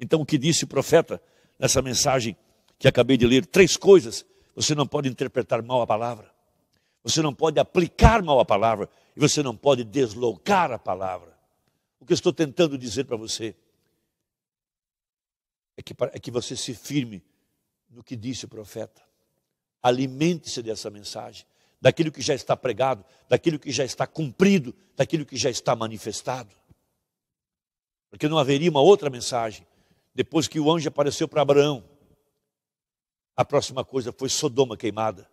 Então, o que disse o profeta nessa mensagem que acabei de ler? Três coisas. Você não pode interpretar mal a palavra, você não pode aplicar mal a palavra e você não pode deslocar a palavra. O que eu estou tentando dizer para você é que, é que você se firme no que disse o profeta. Alimente-se dessa mensagem, daquilo que já está pregado, daquilo que já está cumprido, daquilo que já está manifestado. Porque não haveria uma outra mensagem depois que o anjo apareceu para Abraão, a próxima coisa foi Sodoma queimada.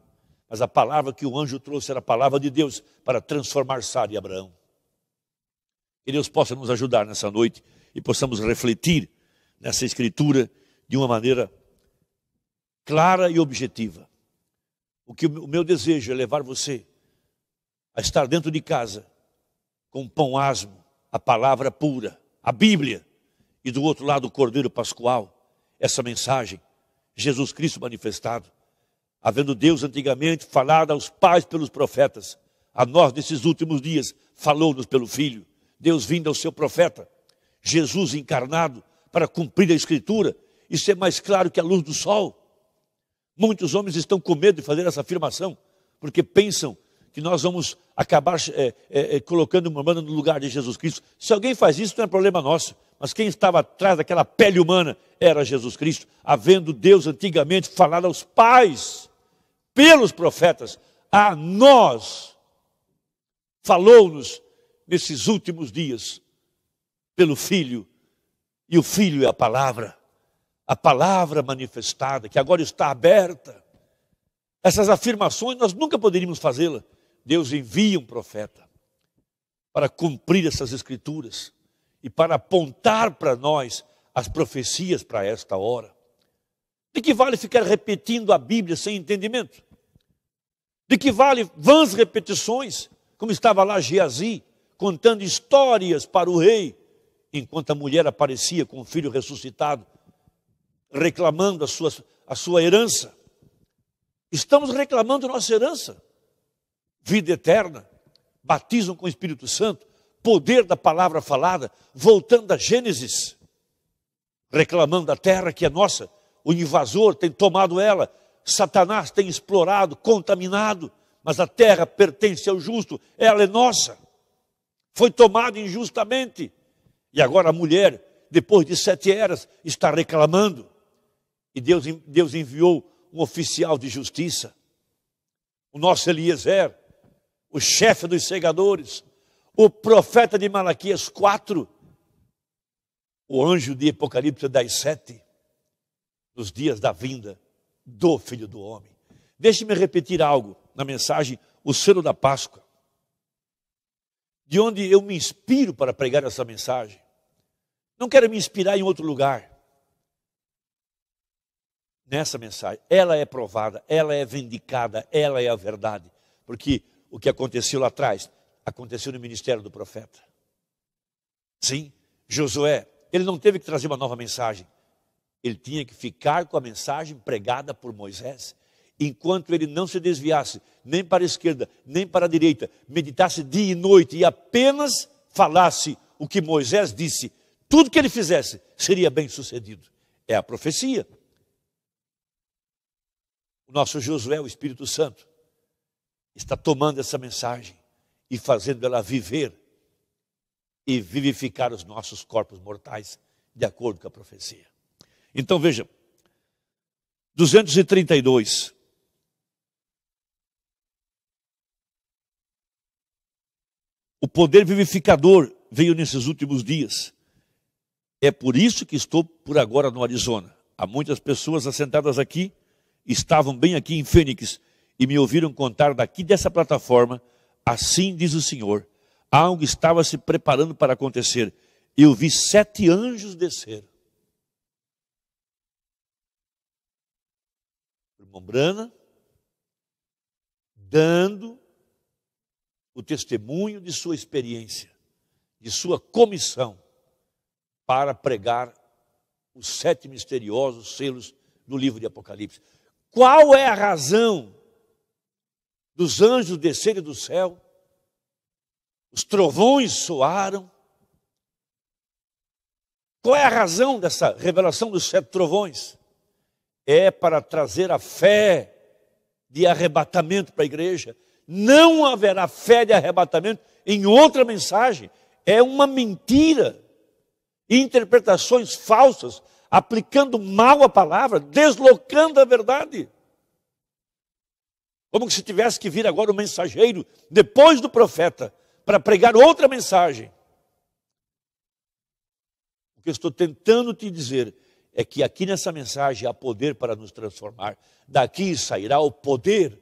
Mas a palavra que o anjo trouxe era a palavra de Deus para transformar Sara e Abraão. Que Deus possa nos ajudar nessa noite e possamos refletir nessa escritura de uma maneira clara e objetiva. O que o meu desejo é levar você a estar dentro de casa com pão asmo, a palavra pura, a Bíblia, e do outro lado o Cordeiro Pascual, essa mensagem, Jesus Cristo manifestado, havendo Deus antigamente falado aos pais pelos profetas, a nós nesses últimos dias falou-nos pelo Filho, Deus vindo ao seu profeta, Jesus encarnado para cumprir a Escritura e ser mais claro que a luz do sol. Muitos homens estão com medo de fazer essa afirmação, porque pensam que nós vamos acabar é, é, colocando uma humana no lugar de Jesus Cristo. Se alguém faz isso, não é problema nosso mas quem estava atrás daquela pele humana era Jesus Cristo, havendo Deus antigamente falado aos pais, pelos profetas, a nós, falou-nos nesses últimos dias, pelo Filho, e o Filho é a palavra, a palavra manifestada, que agora está aberta. Essas afirmações nós nunca poderíamos fazê-las. Deus envia um profeta para cumprir essas escrituras e para apontar para nós as profecias para esta hora. De que vale ficar repetindo a Bíblia sem entendimento? De que vale vãs repetições, como estava lá Geazi, contando histórias para o rei, enquanto a mulher aparecia com o filho ressuscitado, reclamando a sua, a sua herança? Estamos reclamando nossa herança, vida eterna, batismo com o Espírito Santo, poder da palavra falada, voltando a Gênesis, reclamando a terra que é nossa, o invasor tem tomado ela, Satanás tem explorado, contaminado, mas a terra pertence ao justo, ela é nossa. Foi tomada injustamente. E agora a mulher, depois de sete eras, está reclamando. E Deus, Deus enviou um oficial de justiça, o nosso Eliezer, o chefe dos segadores, o profeta de Malaquias 4, o anjo de Apocalipse 10, sete, nos dias da vinda do Filho do Homem. Deixe-me repetir algo na mensagem O Selo da Páscoa, de onde eu me inspiro para pregar essa mensagem. Não quero me inspirar em outro lugar. Nessa mensagem, ela é provada, ela é vindicada, ela é a verdade, porque o que aconteceu lá atrás aconteceu no ministério do profeta. Sim, Josué, ele não teve que trazer uma nova mensagem. Ele tinha que ficar com a mensagem pregada por Moisés, enquanto ele não se desviasse, nem para a esquerda, nem para a direita, meditasse dia e noite e apenas falasse o que Moisés disse. Tudo que ele fizesse seria bem sucedido. É a profecia. O nosso Josué, o Espírito Santo, está tomando essa mensagem e fazendo ela viver e vivificar os nossos corpos mortais, de acordo com a profecia. Então veja, 232. O poder vivificador veio nesses últimos dias. É por isso que estou por agora no Arizona. Há muitas pessoas assentadas aqui, estavam bem aqui em Fênix e me ouviram contar daqui dessa plataforma Assim diz o Senhor: algo estava se preparando para acontecer. Eu vi sete anjos descer. Irmão Brana, dando o testemunho de sua experiência, de sua comissão para pregar os sete misteriosos selos do livro de Apocalipse. Qual é a razão dos anjos descerem do céu, os trovões soaram. Qual é a razão dessa revelação dos sete trovões? É para trazer a fé de arrebatamento para a igreja. Não haverá fé de arrebatamento em outra mensagem. É uma mentira. Interpretações falsas, aplicando mal a palavra, deslocando a verdade. Como se tivesse que vir agora o mensageiro, depois do profeta, para pregar outra mensagem. O que eu estou tentando te dizer é que aqui nessa mensagem há poder para nos transformar. Daqui sairá o poder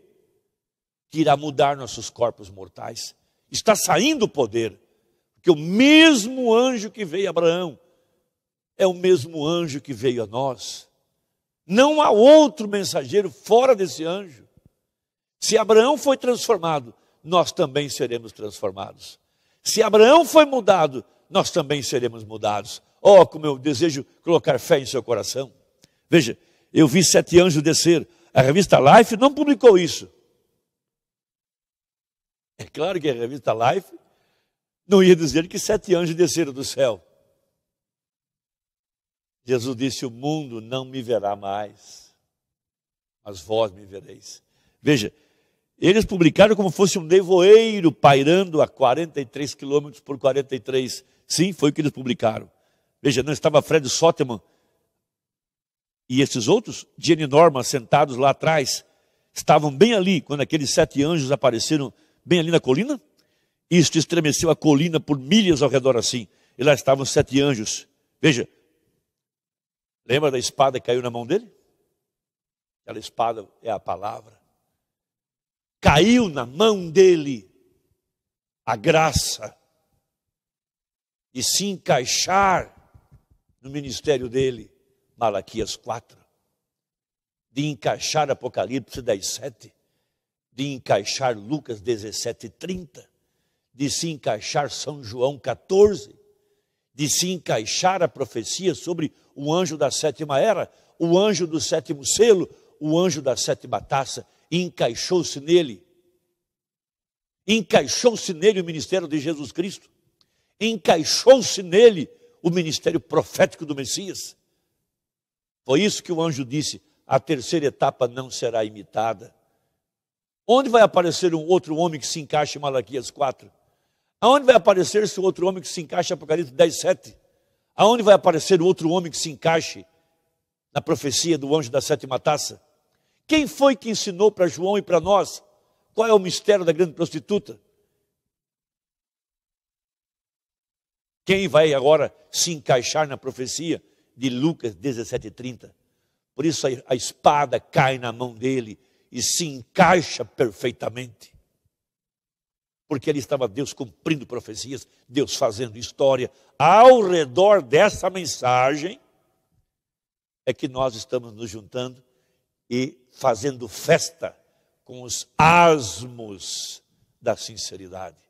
que irá mudar nossos corpos mortais. Está saindo o poder, porque o mesmo anjo que veio a Abraão é o mesmo anjo que veio a nós. Não há outro mensageiro fora desse anjo. Se Abraão foi transformado, nós também seremos transformados. Se Abraão foi mudado, nós também seremos mudados. Oh, como eu desejo colocar fé em seu coração. Veja, eu vi sete anjos descer. A revista Life não publicou isso. É claro que a revista Life não ia dizer que sete anjos desceram do céu. Jesus disse: O mundo não me verá mais, mas vós me vereis. Veja, eles publicaram como fosse um nevoeiro pairando a 43 quilômetros por 43. Sim, foi o que eles publicaram. Veja, não estava Fred Soteman e esses outros, Jenny Norman, sentados lá atrás, estavam bem ali, quando aqueles sete anjos apareceram bem ali na colina. Isto estremeceu a colina por milhas ao redor assim. E lá estavam sete anjos. Veja, lembra da espada que caiu na mão dele? Aquela espada é a palavra caiu na mão dele a graça e se encaixar no ministério dele, Malaquias 4, de encaixar Apocalipse 17, de encaixar Lucas 17, 30, de se encaixar São João 14, de se encaixar a profecia sobre o anjo da sétima era, o anjo do sétimo selo, o anjo da sétima taça, e encaixou-se nele. Encaixou-se nele o ministério de Jesus Cristo. Encaixou-se nele o ministério profético do Messias. Foi isso que o anjo disse: a terceira etapa não será imitada. Onde vai aparecer um outro homem que se encaixa em Malaquias 4? Aonde vai aparecer esse outro homem que se encaixa em Apocalipse 10, 7? Aonde vai aparecer outro homem que se encaixe na profecia do anjo da sétima taça? Quem foi que ensinou para João e para nós qual é o mistério da grande prostituta? Quem vai agora se encaixar na profecia de Lucas 17:30? Por isso a espada cai na mão dele e se encaixa perfeitamente. Porque ali estava Deus cumprindo profecias, Deus fazendo história. Ao redor dessa mensagem é que nós estamos nos juntando e fazendo festa com os asmos da sinceridade.